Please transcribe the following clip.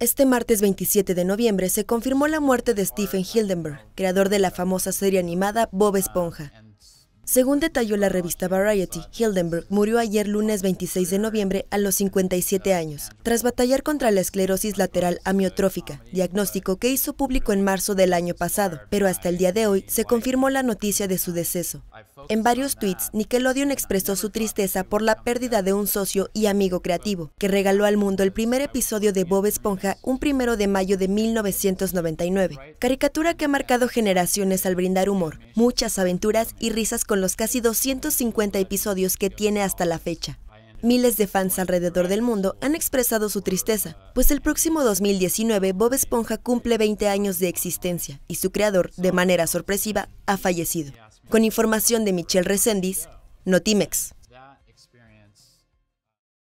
Este martes 27 de noviembre se confirmó la muerte de Stephen Hildenberg, creador de la famosa serie animada Bob Esponja. Según detalló la revista Variety, Hildenberg murió ayer lunes 26 de noviembre a los 57 años, tras batallar contra la esclerosis lateral amiotrófica, diagnóstico que hizo público en marzo del año pasado, pero hasta el día de hoy se confirmó la noticia de su deceso. En varios tweets, Nickelodeon expresó su tristeza por la pérdida de un socio y amigo creativo, que regaló al mundo el primer episodio de Bob Esponja un primero de mayo de 1999. Caricatura que ha marcado generaciones al brindar humor, muchas aventuras y risas con los casi 250 episodios que tiene hasta la fecha. Miles de fans alrededor del mundo han expresado su tristeza, pues el próximo 2019 Bob Esponja cumple 20 años de existencia y su creador, de manera sorpresiva, ha fallecido. Con información de Michelle Recendis, Notimex.